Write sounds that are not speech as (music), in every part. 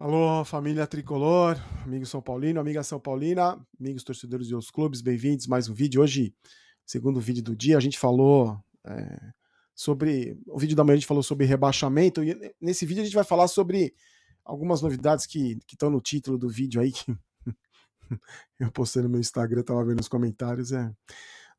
Alô, família tricolor, amigo São Paulino, amiga São Paulina, amigos torcedores de outros clubes, bem-vindos mais um vídeo. Hoje, segundo vídeo do dia, a gente falou é, sobre. O vídeo da manhã a gente falou sobre rebaixamento, e nesse vídeo a gente vai falar sobre algumas novidades que estão no título do vídeo aí, que (laughs) eu postei no meu Instagram, tava vendo os comentários. É.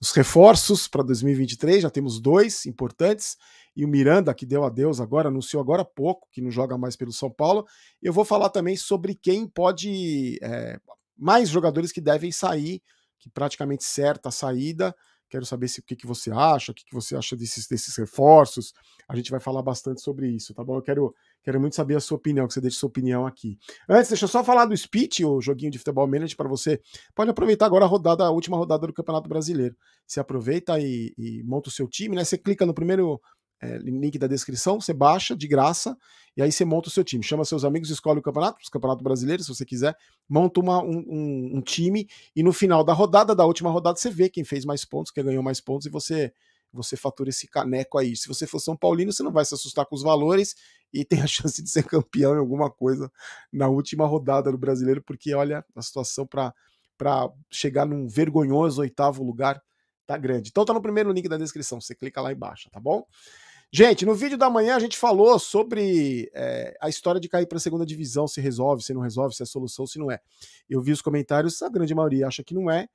Os reforços para 2023, já temos dois importantes, e o Miranda, que deu adeus agora, anunciou agora há pouco que não joga mais pelo São Paulo. Eu vou falar também sobre quem pode. É, mais jogadores que devem sair, que praticamente certa a saída, Quero saber se, o que, que você acha, o que, que você acha desses, desses reforços. A gente vai falar bastante sobre isso, tá bom? Eu quero, quero muito saber a sua opinião, que você deixe sua opinião aqui. Antes, deixa eu só falar do speech, o joguinho de futebol manager para você. Pode aproveitar agora a rodada, a última rodada do Campeonato Brasileiro. Você aproveita e, e monta o seu time, né? Você clica no primeiro é, link da descrição, você baixa de graça e aí você monta o seu time. Chama seus amigos, escolhe o campeonato, o campeonato brasileiro, se você quiser, monta uma, um, um, um, time e no final da rodada, da última rodada, você vê quem fez mais pontos, quem ganhou mais pontos e você você fatura esse caneco aí. Se você for São Paulino, você não vai se assustar com os valores e (laughs) tem a chance de ser campeão em alguma coisa na última rodada do brasileiro, porque olha a situação para chegar num vergonhoso oitavo lugar tá grande. Então tá no primeiro link da descrição, você clica lá embaixo, tá bom? Gente, no vídeo da manhã a gente falou sobre é, a história de cair para a segunda divisão, se resolve, se não resolve, se é solução, se não é. Eu vi os comentários, a grande maioria acha que não é,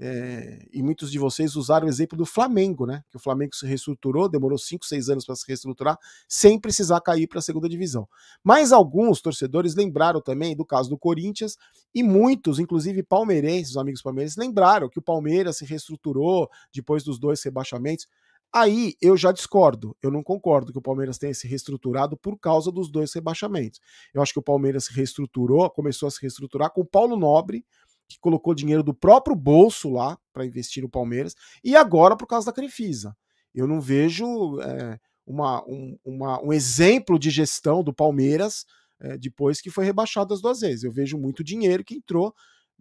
é, e muitos de vocês usaram o exemplo do Flamengo, né? Que o Flamengo se reestruturou, demorou 5, 6 anos para se reestruturar, sem precisar cair para a segunda divisão. Mas alguns torcedores lembraram também do caso do Corinthians, e muitos, inclusive palmeirenses, os amigos palmeirenses, lembraram que o Palmeiras se reestruturou depois dos dois rebaixamentos. Aí eu já discordo, eu não concordo que o Palmeiras tenha se reestruturado por causa dos dois rebaixamentos. Eu acho que o Palmeiras se reestruturou, começou a se reestruturar com o Paulo Nobre, que colocou dinheiro do próprio bolso lá para investir no Palmeiras, e agora por causa da Crefisa. Eu não vejo é, uma, um, uma, um, exemplo de gestão do Palmeiras é, depois que foi rebaixado as duas vezes. Eu vejo muito dinheiro que entrou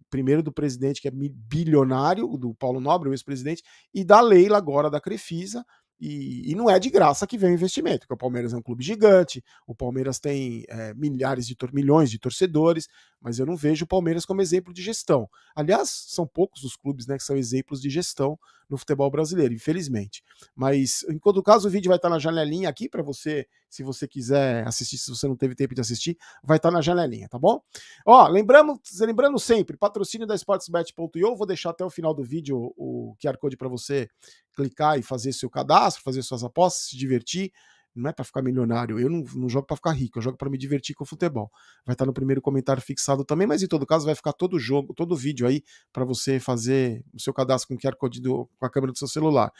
primeiro do presidente, que é bilionário, do Paulo Nobre, o ex-presidente, e da Leila agora, da Crefisa, e, e, não é de graça que vem o investimento, porque o Palmeiras é um clube gigante, o Palmeiras tem é, milhares de milhões de torcedores, mas eu não vejo o Palmeiras como exemplo de gestão. Aliás, são poucos os clubes né, que são exemplos de gestão no futebol brasileiro, infelizmente. Mas, em todo caso, o vídeo vai estar tá na janelinha aqui para você, se você quiser assistir, se você não teve tempo de assistir, vai estar tá na janelinha, tá bom? Ó, lembramos, lembrando sempre, patrocínio da sportsbet.io, vou deixar até o final do vídeo o QR Code para você clicar e fazer seu cadastro, fazer suas apostas, se divertir não é para ficar milionário. Eu não, não jogo para ficar rico, eu jogo para me divertir com o futebol. Vai estar no primeiro comentário fixado também, mas em todo caso vai ficar todo jogo, todo vídeo aí para você fazer o seu cadastro com o QR Code do, com a câmera do seu celular.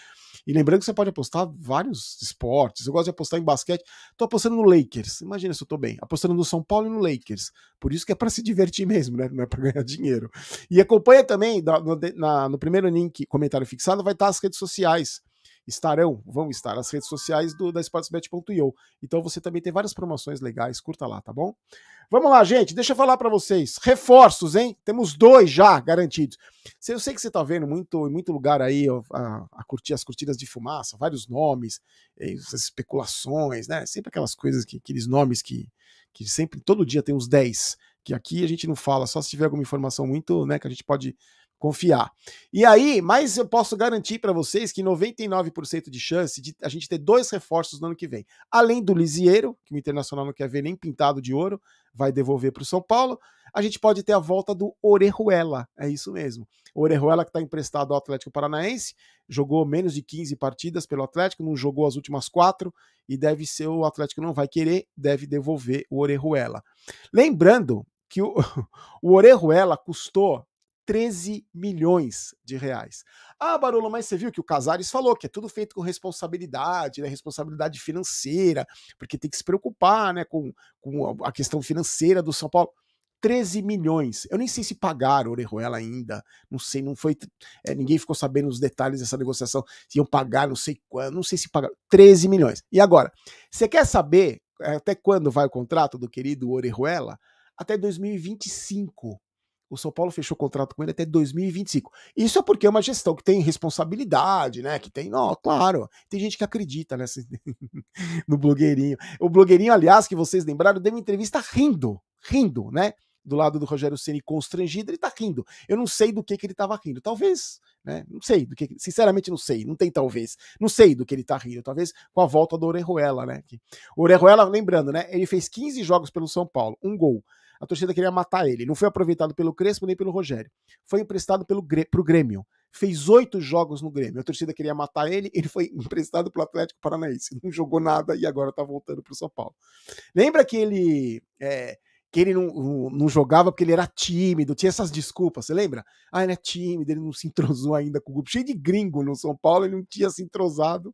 E lembrando que você pode apostar vários esportes. Eu gosto de apostar em basquete. Tô apostando no Lakers. Imagina se eu tô bem. Apostando no São Paulo e no Lakers. Por isso que é para se divertir mesmo, né? Não é para ganhar dinheiro. E acompanha também na, na, no primeiro link comentário fixado vai estar as redes sociais estarão, vão estar as redes sociais do, da sportsbet.io. Então você também tem várias promoções legais, curta lá, tá bom? Vamos lá, gente, deixa eu falar para vocês. Reforços, hein? Temos dois já garantidos. Eu sei que você tá vendo muito, em muito lugar aí a, a curtir as curtidas de fumaça, vários nomes, especulações, né? Sempre aquelas coisas, que, aqueles nomes que, que sempre, todo dia tem uns 10 que aqui a gente não fala, só se tiver alguma informação muito, né, que a gente pode confiar. E aí, mas eu posso garantir para vocês que 99% de chance de a gente ter dois reforços no ano que vem. Além do Lisieiro, que o Internacional não quer ver nem pintado de ouro, vai devolver para o São Paulo, a gente pode ter a volta do Orejuela, é isso mesmo. Orejuela que está emprestado ao Atlético Paranaense, jogou menos de 15 partidas pelo Atlético, não jogou as últimas quatro e deve ser o Atlético não vai querer, deve devolver o Orejuela. Lembrando que o, (laughs) o Orejuela custou 13 milhões de reais. Ah, Barolo, mas você viu que o Casares falou que é tudo feito com responsabilidade, né? responsabilidade financeira, porque tem que se preocupar né? com, com a questão financeira do São Paulo. 13 milhões. Eu nem sei se pagaram Orejuela ainda. Não sei, não foi. É, ninguém ficou sabendo os detalhes dessa negociação. Se iam pagar, não sei quando. Não sei se pagaram. 13 milhões. E agora? Você quer saber eh, até quando vai o contrato do querido Orejuela? Até 2025. O São Paulo fechou o contrato com ele até 2025. Isso é porque é uma gestão que tem responsabilidade, né? Que tem, não, claro. Tem gente que acredita nessa, (laughs) no blogueirinho. O blogueirinho, aliás, que vocês lembraram, deu uma entrevista rindo, rindo, né? do lado do Rogério Ceni constrangido, ele tá rindo. Eu não sei do que, que ele tava rindo. Talvez, né? Não sei do que, sinceramente não sei, não tem talvez. Não sei do que ele tá rindo, talvez com a volta do Orejuela, né? O Orejuela, lembrando, né, ele fez 15 jogos pelo São Paulo, um gol. A torcida queria matar ele. Não foi aproveitado pelo Crespo nem pelo Rogério. Foi emprestado pelo pro Grêmio. Fez oito jogos no Grêmio. A torcida queria matar ele. Ele foi (laughs) emprestado pelo Atlético Paranaense. Não jogou nada e agora tá voltando pro São Paulo. Lembra que ele é, que ele não, não jogava porque ele era tímido, tinha essas desculpas, você lembra? Ah, ele é tímido, ele não se entrosou ainda com o grupo. Cheio de gringo no São Paulo, ele não tinha se entrosado.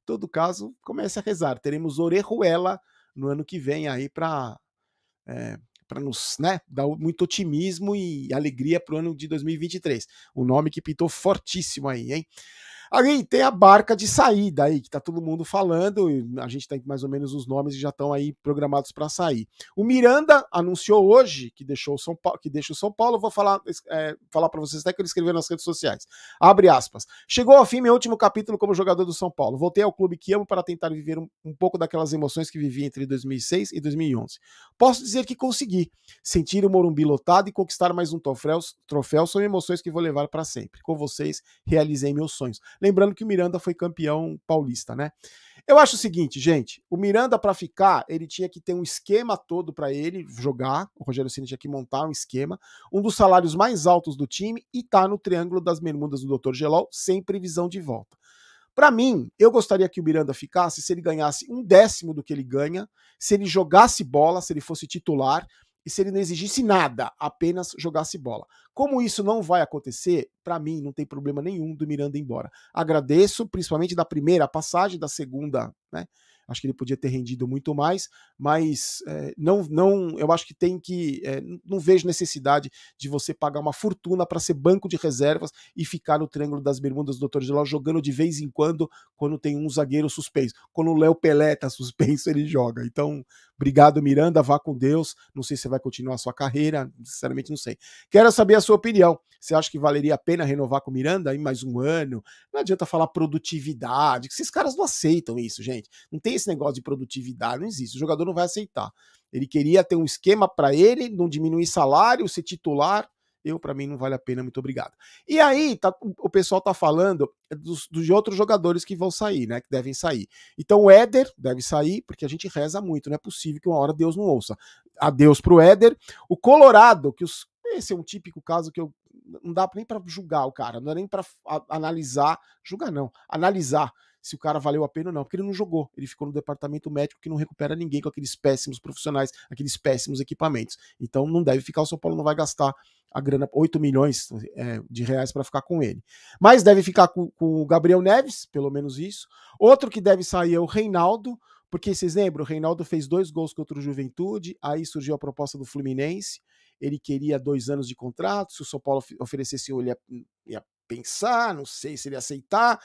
Em todo caso, comece a rezar. Teremos Orejuela no ano que vem aí para é, eh, para nos né, dar muito otimismo e alegria para o ano de 2023. O nome que pintou fortíssimo aí, hein? Aí tem a barca de saída aí, que tá todo mundo falando, e a gente tem tá mais ou menos os nomes que já estão aí programados para sair. O Miranda anunciou hoje que deixou o São Paulo, que deixa o São Paulo, vou falar, é, falar para vocês até que ele escreveu nas redes sociais. Abre aspas. Chegou ao fim meu último capítulo como jogador do São Paulo. Voltei ao clube que amo para tentar viver um, um pouco daquelas emoções que vivi entre 2006 e 2011. Posso dizer que consegui sentir o Morumbi lotado e conquistar mais um troféu, troféu são emoções que vou levar para sempre. Com vocês, realizei meus sonhos. Lembrando que o Miranda foi campeão paulista, né? Eu acho o seguinte, gente, o Miranda para ficar, ele tinha que ter um esquema todo para ele jogar, o Rogério Ceni tinha que montar um esquema, um dos salários mais altos do time e tá no triângulo das bermudas do Dr. Gelol sem previsão de volta. Para mim, eu gostaria que o Miranda ficasse se ele ganhasse um décimo do que ele ganha, se ele jogasse bola, se ele fosse titular, e se ele não exigisse nada, apenas jogasse bola. Como isso não vai acontecer, para mim não tem problema nenhum do Miranda ir embora. Agradeço, principalmente da primeira passagem, da segunda, né? Acho que ele podia ter rendido muito mais, mas é, não, não, eu acho que tem que, é, não vejo necessidade de você pagar uma fortuna para ser banco de reservas e ficar no Triângulo das Bermudas do Dr. Geló jogando de vez em quando, quando tem um zagueiro suspenso. Quando o Léo Pelé tá suspenso, (laughs) ele joga. Então, Obrigado, Miranda. Vá com Deus. Não sei se você vai continuar a sua carreira, sinceramente não sei. Quero saber a sua opinião. Você acha que valeria a pena renovar com Miranda em mais um ano? Não adianta falar produtividade, que esses caras não aceitam isso, gente. Não tem esse negócio de produtividade, não existe. O jogador não vai aceitar. Ele queria ter um esquema para ele, não diminuir salário, ser titular eu para mim não vale a pena, muito obrigado. E aí, tá, o pessoal tá falando dos, dos, outros jogadores que vão sair, né, que devem sair. Então o Éder deve sair, porque a gente reza muito, não é possível que uma hora Deus não ouça. Adeus pro Éder. O Colorado, que os esse é um típico caso que eu não dá nem para julgar o cara, não dá é nem para analisar, julgar não, analisar se o cara valeu a pena ou não, porque ele não jogou, ele ficou no departamento médico que não recupera ninguém com aqueles péssimos profissionais, aqueles péssimos equipamentos. Então não deve ficar, o São Paulo não vai gastar a grana, 8 milhões é, de reais para ficar com ele. Mas deve ficar com, com o Gabriel Neves, pelo menos isso. Outro que deve sair é o Reinaldo, porque vocês lembram, o Reinaldo fez dois gols contra o Juventude, aí surgiu a proposta do Fluminense ele queria dois anos de contrato, se o São Paulo oferecesse ele ia, ia pensar, não sei se ele ia aceitar.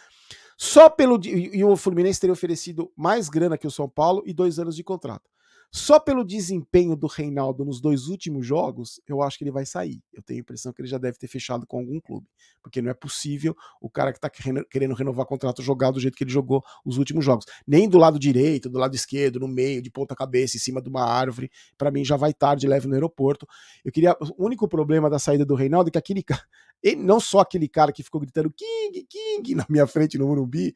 Só pelo. E o Fluminense teria oferecido mais grana que o São Paulo e dois anos de contrato. Só pelo desempenho do Reinaldo nos dois últimos jogos, eu acho que ele vai sair. Eu tenho a impressão que ele já deve ter fechado com algum clube, porque não é possível o cara que está querendo renovar contrato jogar do jeito que ele jogou os últimos jogos. Nem do lado direito, do lado esquerdo, no meio, de ponta cabeça, em cima de uma árvore. Para mim já vai tarde, leve no aeroporto. Eu queria. O único problema da saída do Reinaldo é que aquele cara, (laughs) não só aquele cara que ficou gritando King, King (laughs) na minha frente no Morumbi,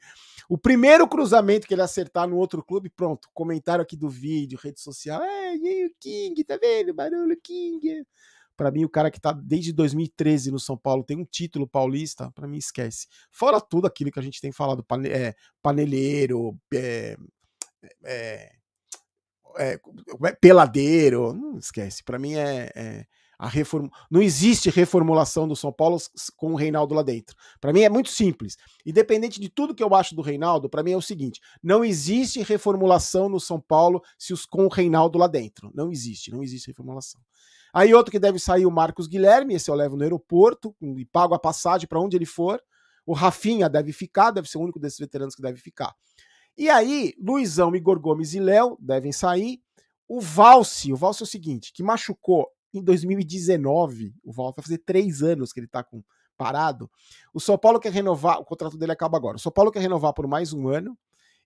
o primeiro cruzamento que ele acertar no outro clube, pronto, comentário aqui do vídeo, rede social. É, e o King, tá vendo? Barulho King. Para mim, o cara que tá desde 2013 no São Paulo, tem um título paulista, para mim esquece. Fora tudo aquilo que a gente tem falado, pane, é, paneleiro, é, é, é, é peladeiro, não hum, esquece. Para mim é, é a reform... não existe reformulação do São Paulo com o Reinaldo lá dentro. Para mim é muito simples. Independente de tudo que eu acho do Reinaldo, para mim é o seguinte: não existe reformulação no São Paulo se os com o Reinaldo lá dentro. Não existe, não existe reformulação. Aí outro que deve sair o Marcos Guilherme, esse eu levo no aeroporto e pago a passagem para onde ele for. O Rafinha deve ficar, deve ser o único desses veteranos que deve ficar. E aí, Luizão, Igor Gomes e Léo devem sair. O Valse, o Valse é o seguinte, que machucou em 2019. O Val vai fazer três anos que ele está com, parado. O São Paulo quer renovar, o contrato dele acaba agora. O São Paulo quer renovar por mais um ano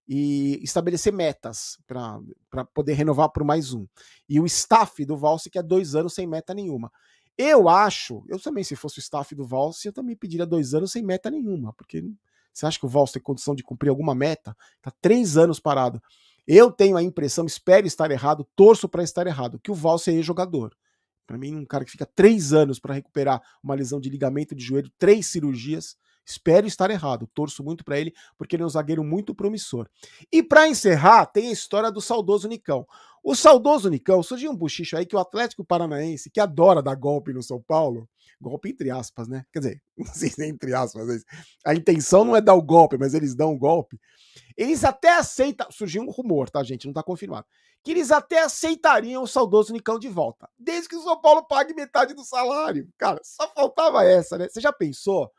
e estabelecer metas para poder renovar por mais um. E o staff do Valse quer dois anos sem meta nenhuma. Eu acho, eu também, se fosse o staff do Valse, eu também pediria dois anos sem meta nenhuma, porque você acha que o Valse tem condição de cumprir alguma meta? Tá três anos parado. Eu tenho a impressão, espero estar errado, torço para estar errado, que o Valse é jogador. Para mim, um cara que fica três anos para recuperar uma lesão de ligamento de joelho, três cirurgias, Espero estar errado, torço muito para ele, porque ele é um zagueiro muito promissor. E para encerrar, tem a história do saudoso Nicão. O saudoso Nicão, surgiu um bochicho aí que o Atlético Paranaense, que adora dar golpe no São Paulo, golpe entre aspas, né? Quer dizer, (laughs) não sei se é entre aspas, mas a intenção não é dar o golpe, mas eles dão o golpe. Eles até aceitam, surgiu um rumor, tá, gente? Não tá confirmado. Que eles até aceitariam o saudoso Nicão de volta, desde que o São Paulo pague metade do salário. Cara, só faltava essa, né? Você já pensou?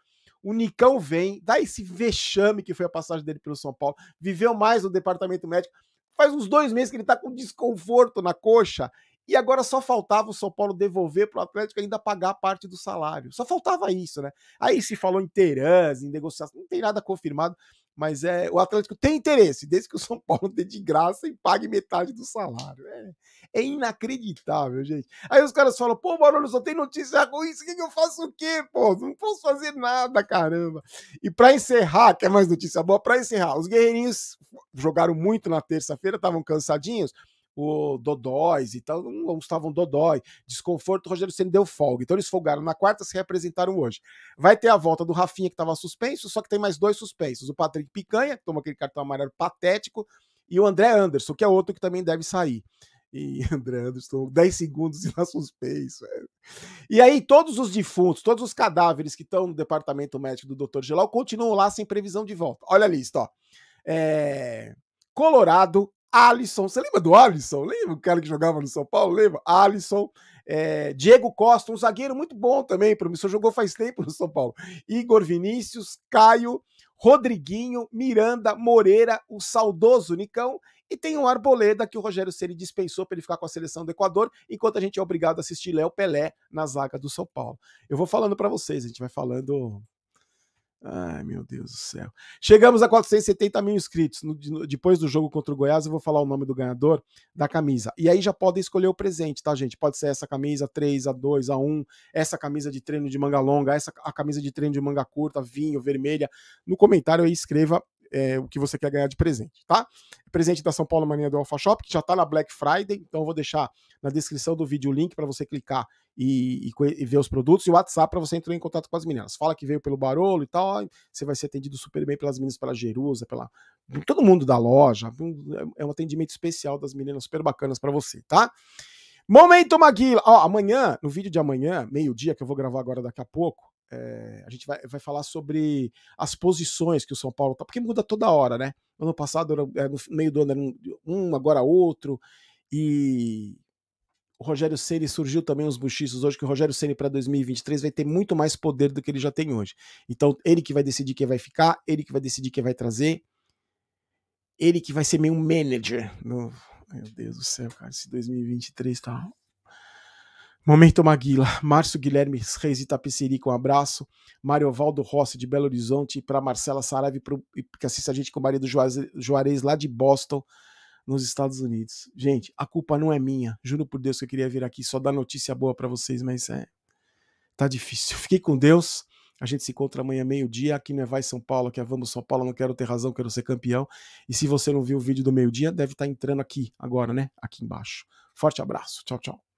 O Nicão vem, dá esse vexame que foi a passagem dele pelo São Paulo, viveu mais no departamento médico. Faz uns dois meses que ele tá com desconforto na coxa e agora só faltava o São Paulo devolver para o Atlético ainda pagar parte do salário. Só faltava isso, né? Aí se falou em Terãs, em negociação, não tem nada confirmado. Mas é, o Atlético tem interesse, desde que o São (laughs) Paulo dê de graça e pague metade do salário. É, é inacreditável, gente. Aí os caras falam, pô, Barulho, só tem notícia ruim, isso que, que eu faço o quê, pô? Não posso fazer nada, caramba. E para encerrar, quer mais notícia boa? Para encerrar, os guerreirinhos jogaram muito na terça-feira, estavam cansadinhos o Dodóis e tal, não estavam Dodói, desconforto, o Rogério Ceni deu folga. Então eles folgaram na quarta, se reapresentaram hoje. Vai ter a volta do Rafinha, que estava suspenso, só que tem mais dois suspensos. O Patrick Picanha, que toma aquele cartão amarelo patético, e o André Anderson, que é outro que também deve sair. E (laughs) André Anderson, 10 segundos e na tá suspenso. É. E aí, todos os defuntos, todos os cadáveres que estão no departamento médico do Dr. Gelal continuam lá sem previsão de volta. Olha a lista, ó. É... Colorado, Alisson. Você lembra do Alisson? Lembra o cara que jogava no São Paulo? Lembra? Alisson. É, Diego Costa, um zagueiro muito bom também, promissor, jogou faz tempo no São Paulo. Igor Vinícius, Caio, Rodriguinho, Miranda, Moreira, o saudoso Nicão. E tem um Arboleda que o Rogério Ceni dispensou para ele ficar com a seleção do Equador, enquanto a gente é obrigado a assistir Léo Pelé na zaga do São Paulo. Eu vou falando para vocês, a gente vai falando Ai, meu Deus do céu. Chegamos a 470 mil inscritos. No, depois do jogo contra o Goiás, eu vou falar o nome do ganhador da camisa. E aí já podem escolher o presente, tá, gente? Pode ser essa camisa 3, a 2, a 1, essa camisa de treino de manga longa, essa a camisa de treino de manga curta, vinho, vermelha. No comentário aí escreva é, o que você quer ganhar de presente, tá? Presente da São Paulo Mania do Alpha Shop, que já está na Black Friday, então eu vou deixar na descrição do vídeo o link para você clicar e, e, e, ver os produtos e o WhatsApp para você entrar em contato com as meninas. Fala que veio pelo Barolo e tal, você vai ser atendido super bem pelas meninas, pela Jerusa, pela todo mundo da loja. É, é um atendimento especial das meninas super bacanas para você, tá? Momento Maguila. Ó, amanhã, no vídeo de amanhã, meio-dia, que eu vou gravar agora daqui a pouco, é, a gente vai, vai falar sobre as posições que o São Paulo tá, porque muda toda hora, né? Ano passado, era, eh, no meio do ano era um, agora outro, e o Rogério Ceni surgiu também uns buchiços hoje que o Rogério Ceni para 2023 vai ter muito mais poder do que ele já tem hoje. Então, ele que vai decidir quem vai ficar, ele que vai decidir quem vai trazer, ele que vai ser meio manager. No... Meu Deus do céu, cara, esse 2023 tá Momento Maguila, Márcio Guilherme Reis Itapecerica, com um abraço. Mário Valdo Rossi, de Belo Horizonte, para Marcela Saraiva, que assiste a gente com o marido Juarez, lá de Boston, nos Estados Unidos. Gente, a culpa não é minha. Juro por Deus que eu queria vir aqui só dar notícia boa para vocês, mas é. Tá difícil. (laughs) Fiquei com Deus. A gente se encontra amanhã, meio-dia, aqui no é Vai São Paulo, que é Vamos São Paulo, não quero ter razão, quero ser campeão. E se você não viu o vídeo do meio-dia, deve estar tá entrando aqui agora, né? Aqui embaixo. Forte abraço. Tchau, tchau.